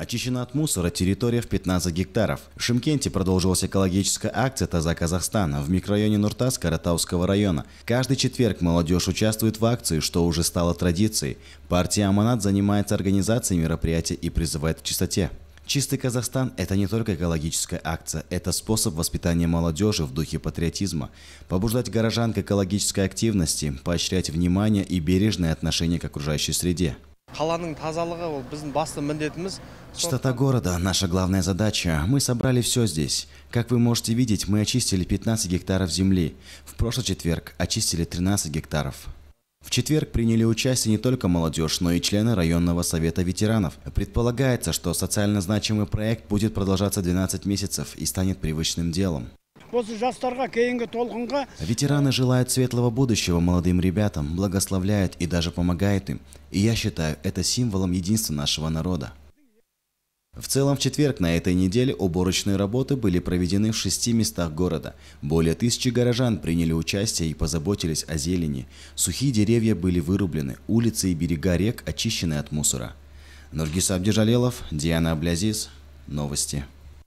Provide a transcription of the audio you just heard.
Очищена от мусора территория в 15 гектаров. В Шимкенте продолжилась экологическая акция «Таза Казахстана» в микрорайоне Нуртас Каратауского района. Каждый четверг молодежь участвует в акции, что уже стало традицией. Партия «Аманат» занимается организацией мероприятия и призывает к чистоте. Чистый Казахстан – это не только экологическая акция, это способ воспитания молодежи в духе патриотизма, побуждать горожан к экологической активности, поощрять внимание и бережное отношение к окружающей среде. Чистота города – наша главная задача. Мы собрали все здесь. Как вы можете видеть, мы очистили 15 гектаров земли. В прошлый четверг очистили 13 гектаров. В четверг приняли участие не только молодежь, но и члены районного совета ветеранов. Предполагается, что социально значимый проект будет продолжаться 12 месяцев и станет привычным делом. Ветераны желают светлого будущего молодым ребятам, благословляют и даже помогают им. И я считаю, это символом единства нашего народа. В целом, в четверг на этой неделе уборочные работы были проведены в шести местах города. Более тысячи горожан приняли участие и позаботились о зелени. Сухие деревья были вырублены, улицы и берега рек очищены от мусора. Нургиса Абдежалелов, Диана Аблязис. Новости.